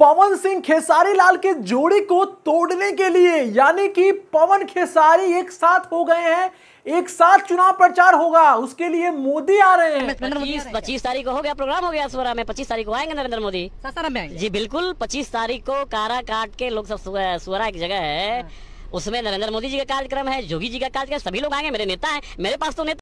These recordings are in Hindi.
पवन सिंह खेसारी लाल के जोड़ी को तोड़ने के लिए यानी कि पवन खेसारी एक साथ हो गए हैं एक साथ चुनाव प्रचार होगा उसके लिए मोदी आ रहे हैं पच्चीस तारीख को हो गया प्रोग्राम हो गया सुबह में पच्चीस तारीख को आएंगे नरेंद्र मोदी जी बिल्कुल पच्चीस तारीख को कारा काट के लोग सब सुबह एक जगह है हाँ। उसमें नरेंद्र मोदी जी का कार्यक्रम है जोगी जी का कार्यक्रम सभी लोग आएंगे मेरे नेता है मेरे पास तो नेता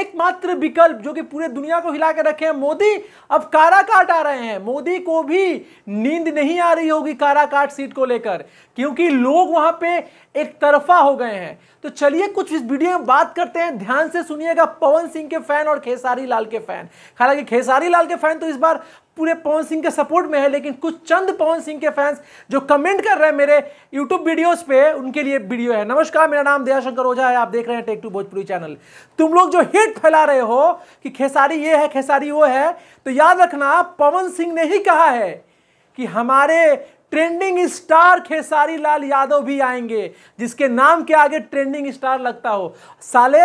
एकमात्र विकल्प जो कि पूरे दुनिया को हिला के रखे हैं मोदी अब कारा काट आ रहे हैं मोदी को भी नींद नहीं आ रही होगी कारा काट सीट को लेकर क्योंकि लोग वहां पे एक तरफा हो गए हैं तो चलिए कुछ इस वीडियो में बात करते हैं ध्यान से सुनिएगा पवन सिंह के फैन और खेसारी लाल के फैन हालांकि खेसारी लाल के फैन तो इस बार पूरे पवन सिंह के सपोर्ट में है लेकिन कुछ चंद पवन सिंह के फैंस जो कमेंट कर रहे हैं मेरे यूट्यूब वीडियोस पे उनके लिए वीडियो है नमस्कार मेरा नाम दयाशंकर ओझा है आप देख रहे हैं टेक टू भोजपुरी चैनल तुम लोग जो हिट फैला रहे हो कि खेसारी ये है खेसारी वो है तो याद रखना पवन सिंह ने ही कहा है कि हमारे ट्रेंडिंग स्टार खेसारी लाल यादव भी आएंगे जिसके नाम के आगे ट्रेंडिंग स्टार लगता हो साले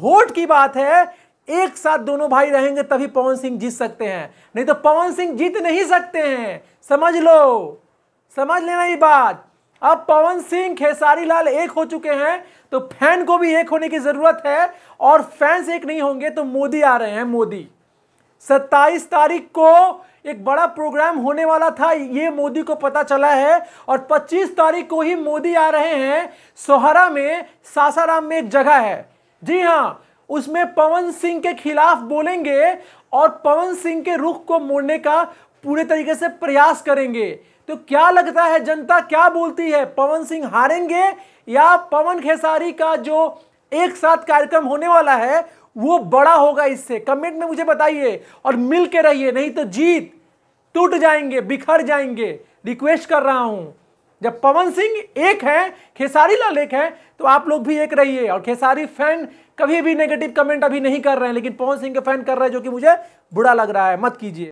वोट की बात है एक साथ दोनों भाई रहेंगे तभी पवन सिंह जीत सकते हैं नहीं तो पवन सिंह जीत नहीं सकते हैं समझ लो समझ लेना ये बात अब पवन सिंह खेसारी लाल एक हो चुके हैं तो फैन को भी एक होने की जरूरत है और फैंस एक नहीं होंगे तो मोदी आ रहे हैं मोदी सत्ताईस तारीख को एक बड़ा प्रोग्राम होने वाला था ये मोदी को पता चला है और 25 तारीख को ही मोदी आ रहे हैं सोहरा में सासाराम में एक जगह है जी हाँ उसमें पवन सिंह के खिलाफ बोलेंगे और पवन सिंह के रुख को मोड़ने का पूरे तरीके से प्रयास करेंगे तो क्या लगता है जनता क्या बोलती है पवन सिंह हारेंगे या पवन खेसारी का जो एक साथ कार्यक्रम होने वाला है वो बड़ा होगा इससे कमेंट में मुझे बताइए और मिल के रहिए नहीं तो जीत टूट जाएंगे बिखर जाएंगे रिक्वेस्ट कर रहा हूं जब पवन सिंह एक है खेसारी लाल एक है तो आप लोग भी एक रहिए और खेसारी फैन कभी भी नेगेटिव कमेंट अभी नहीं कर रहे हैं लेकिन पवन सिंह के फैन कर रहे हैं जो कि मुझे बुरा लग रहा है मत कीजिए